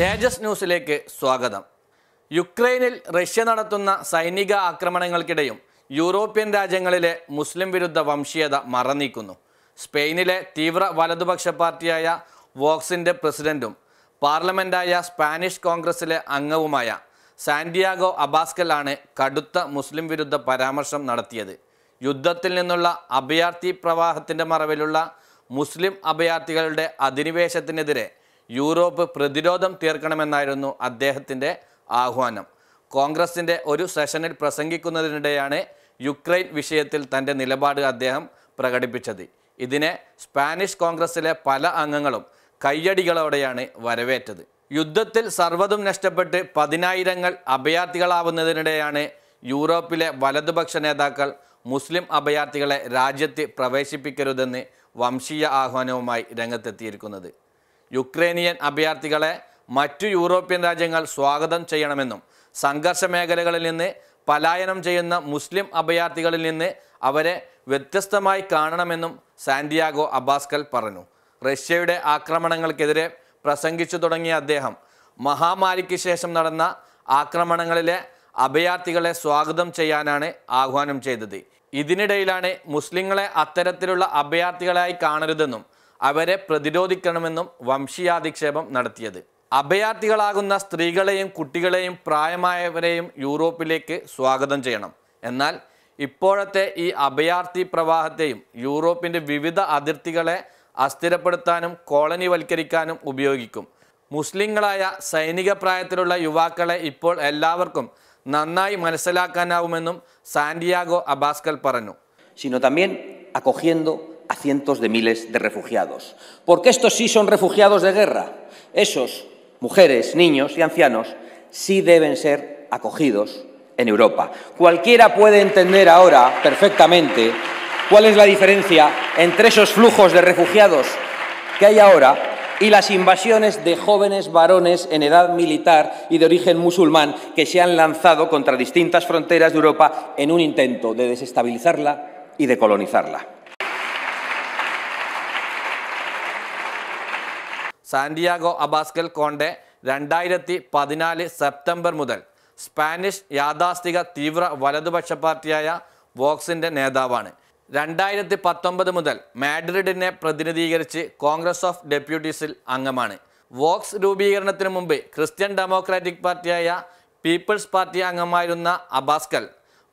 തേജസ് ന്യൂസിലേക്ക് സ്വാഗതം യുക്രൈനിൽ റഷ്യ നടത്തുന്ന സൈനിക ആക്രമണങ്ങൾക്കിടയും യൂറോപ്യൻ രാജ്യങ്ങളിലെ മുസ്ലിം വിരുദ്ധ വംശീയത മറന്നീക്കുന്നു സ്പെയിനിലെ തീവ്ര വലതുപക്ഷ പാർട്ടിയായ വോക്സിൻ്റെ പ്രസിഡന്റും പാർലമെന്റായ സ്പാനിഷ് കോൺഗ്രസിലെ അംഗവുമായ സാന്റിയാഗോ അബാസ്കൽ ആണ് കടുത്ത മുസ്ലിം വിരുദ്ധ പരാമർശം നടത്തിയത് യുദ്ധത്തിൽ നിന്നുള്ള അഭയാർത്ഥി പ്രവാഹത്തിൻ്റെ മറവിലുള്ള മുസ്ലിം അഭയാർത്ഥികളുടെ അധിനിവേശത്തിനെതിരെ യൂറോപ്പ് പ്രതിരോധം തീർക്കണമെന്നായിരുന്നു അദ്ദേഹത്തിൻ്റെ ആഹ്വാനം കോൺഗ്രസിൻ്റെ ഒരു സെഷനിൽ പ്രസംഗിക്കുന്നതിനിടെയാണ് യുക്രൈൻ വിഷയത്തിൽ തൻ്റെ നിലപാട് അദ്ദേഹം പ്രകടിപ്പിച്ചത് ഇതിനെ സ്പാനിഷ് കോൺഗ്രസിലെ പല അംഗങ്ങളും കയ്യടികളോടെയാണ് വരവേറ്റത് യുദ്ധത്തിൽ സർവ്വതും നഷ്ടപ്പെട്ട് പതിനായിരങ്ങൾ അഭയാർത്ഥികളാവുന്നതിനിടെയാണ് യൂറോപ്പിലെ വലതുപക്ഷ നേതാക്കൾ മുസ്ലിം അഭയാർത്ഥികളെ രാജ്യത്ത് പ്രവേശിപ്പിക്കരുതെന്ന് വംശീയ ആഹ്വാനവുമായി രംഗത്തെത്തിയിരിക്കുന്നത് യുക്രൈനിയൻ അഭയാർത്ഥികളെ മറ്റു യൂറോപ്യൻ രാജ്യങ്ങൾ സ്വാഗതം ചെയ്യണമെന്നും സംഘർഷ മേഖലകളിൽ നിന്ന് പലായനം ചെയ്യുന്ന മുസ്ലിം അഭയാർത്ഥികളിൽ നിന്ന് അവരെ വ്യത്യസ്തമായി കാണണമെന്നും സാന്റിയാഗോ അബാസ്കൽ പറഞ്ഞു റഷ്യയുടെ ആക്രമണങ്ങൾക്കെതിരെ പ്രസംഗിച്ചു തുടങ്ങിയ അദ്ദേഹം മഹാമാരിക്ക് ശേഷം നടന്ന ആക്രമണങ്ങളിലെ അഭയാർത്ഥികളെ സ്വാഗതം ചെയ്യാനാണ് ആഹ്വാനം ചെയ്തത് ഇതിനിടയിലാണ് മുസ്ലിങ്ങളെ അത്തരത്തിലുള്ള അഭയാർത്ഥികളായി കാണരുതെന്നും അവരെ പ്രതിരോധിക്കണമെന്നും വംശീയാധിക്ഷേപം നടത്തിയത് അഭയാർത്ഥികളാകുന്ന സ്ത്രീകളെയും കുട്ടികളെയും പ്രായമായവരെയും യൂറോപ്പിലേക്ക് സ്വാഗതം ചെയ്യണം എന്നാൽ ഇപ്പോഴത്തെ ഈ അഭയാർത്ഥി പ്രവാഹത്തെയും യൂറോപ്പിൻ്റെ വിവിധ അതിർത്തികളെ അസ്ഥിരപ്പെടുത്താനും കോളനിവൽക്കരിക്കാനും ഉപയോഗിക്കും മുസ്ലിങ്ങളായ സൈനിക പ്രായത്തിലുള്ള യുവാക്കളെ ഇപ്പോൾ എല്ലാവർക്കും നന്നായി മനസ്സിലാക്കാനാവുമെന്നും സാന്റിയാഗോ അബാസ്കൽ പറഞ്ഞു a cientos de miles de refugiados. Porque estos sí son refugiados de guerra. Esos, mujeres, niños y ancianos, sí deben ser acogidos en Europa. Cualquiera puede entender ahora perfectamente cuál es la diferencia entre esos flujos de refugiados que hay ahora y las invasiones de jóvenes varones en edad militar y de origen musulmán que se han lanzado contra distintas fronteras de Europa en un intento de desestabilizarla y de colonizarla. Santiago Abascal Conde രണ്ടായിരത്തി പതിനാല് September മുതൽ Spanish യാഥാസ്ഥിക തീവ്ര വലതുപക്ഷ പാർട്ടിയായ വോക്സിൻ്റെ നേതാവാണ് രണ്ടായിരത്തി പത്തൊമ്പത് മുതൽ മാഡ്രിഡിനെ പ്രതിനിധീകരിച്ച് കോൺഗ്രസ് ഓഫ് ഡെപ്യൂട്ടീസിൽ അംഗമാണ് വോക്സ് രൂപീകരണത്തിന് മുമ്പ് ക്രിസ്ത്യൻ ഡെമോക്രാറ്റിക് പാർട്ടിയായ പീപ്പിൾസ് പാർട്ടി അംഗമായിരുന്ന അബാസ്കൽ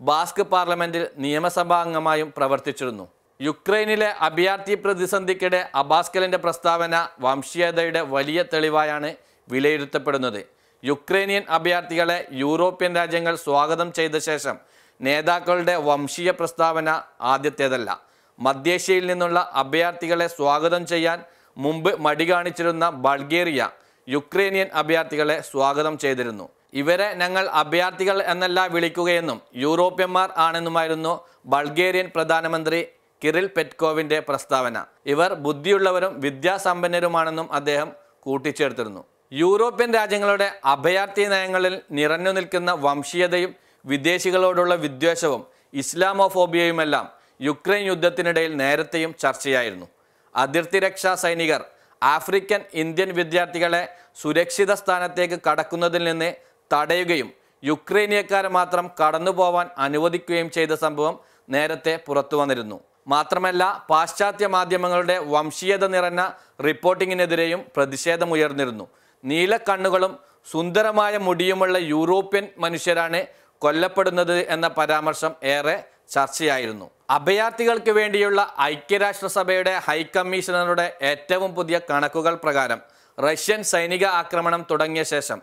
ബാസ്ക് പാർലമെൻറ്റിൽ നിയമസഭാ അംഗമായും പ്രവർത്തിച്ചിരുന്നു യുക്രൈനിലെ അഭയാർത്ഥി പ്രതിസന്ധിക്കിടെ അബാസ്കലിൻ്റെ പ്രസ്താവന വംശീയതയുടെ വലിയ തെളിവായാണ് വിലയിരുത്തപ്പെടുന്നത് യുക്രൈനിയൻ അഭയാർത്ഥികളെ യൂറോപ്യൻ രാജ്യങ്ങൾ സ്വാഗതം ചെയ്ത ശേഷം നേതാക്കളുടെ വംശീയ പ്രസ്താവന ആദ്യത്തേതല്ല മധ്യേഷ്യയിൽ നിന്നുള്ള അഭയാർത്ഥികളെ സ്വാഗതം ചെയ്യാൻ മുമ്പ് മടി കാണിച്ചിരുന്ന ബൾഗേറിയ യുക്രൈനിയൻ അഭയാർത്ഥികളെ സ്വാഗതം ചെയ്തിരുന്നു ഇവരെ ഞങ്ങൾ അഭയാർത്ഥികൾ എന്നല്ല വിളിക്കുകയെന്നും യൂറോപ്യന്മാർ ആണെന്നുമായിരുന്നു ബൾഗേറിയൻ പ്രധാനമന്ത്രി കിറിൽ പെറ്റ്കോവിൻ്റെ പ്രസ്താവന ഇവർ ബുദ്ധിയുള്ളവരും വിദ്യാസമ്പന്നരുമാണെന്നും അദ്ദേഹം കൂട്ടിച്ചേർത്തിരുന്നു യൂറോപ്യൻ രാജ്യങ്ങളുടെ അഭയാർത്ഥി നയങ്ങളിൽ നിറഞ്ഞു നിൽക്കുന്ന വംശീയതയും വിദേശികളോടുള്ള വിദ്വേഷവും ഇസ്ലാമോഫോബിയയുമെല്ലാം യുക്രൈൻ യുദ്ധത്തിനിടയിൽ നേരത്തെയും ചർച്ചയായിരുന്നു അതിർത്തി രക്ഷാ സൈനികർ ആഫ്രിക്കൻ ഇന്ത്യൻ വിദ്യാർത്ഥികളെ സുരക്ഷിത സ്ഥാനത്തേക്ക് കടക്കുന്നതിൽ നിന്ന് തടയുകയും യുക്രൈനിയക്കാരെ മാത്രം കടന്നു പോവാൻ അനുവദിക്കുകയും ചെയ്ത സംഭവം നേരത്തെ പുറത്തു വന്നിരുന്നു മാത്രമല്ല പാശ്ചാത്യ മാധ്യമങ്ങളുടെ വംശീയത നിറഞ്ഞ റിപ്പോർട്ടിങ്ങിനെതിരെയും പ്രതിഷേധമുയർന്നിരുന്നു നീലക്കണ്ണുകളും സുന്ദരമായ മുടിയുമുള്ള യൂറോപ്യൻ മനുഷ്യരാണ് കൊല്ലപ്പെടുന്നത് എന്ന പരാമർശം ഏറെ ചർച്ചയായിരുന്നു അഭയാർത്ഥികൾക്ക് വേണ്ടിയുള്ള ഐക്യരാഷ്ട്രസഭയുടെ ഹൈക്കമ്മീഷണറുടെ ഏറ്റവും പുതിയ കണക്കുകൾ പ്രകാരം റഷ്യൻ സൈനിക ആക്രമണം തുടങ്ങിയ ശേഷം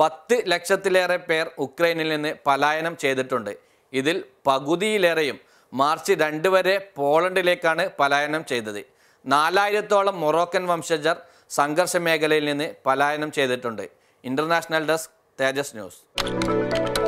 പത്ത് ലക്ഷത്തിലേറെ പേർ ഉക്രൈനിൽ നിന്ന് പലായനം ചെയ്തിട്ടുണ്ട് ഇതിൽ പകുതിയിലേറെയും മാർച്ച് രണ്ട് വരെ പോളണ്ടിലേക്കാണ് പലായനം ചെയ്തത് നാലായിരത്തോളം മൊറോക്കൻ വംശജർ സംഘർഷ മേഖലയിൽ നിന്ന് പലായനം ചെയ്തിട്ടുണ്ട് ഇന്റർനാഷണൽ ഡെസ്ക് തേജസ് ന്യൂസ്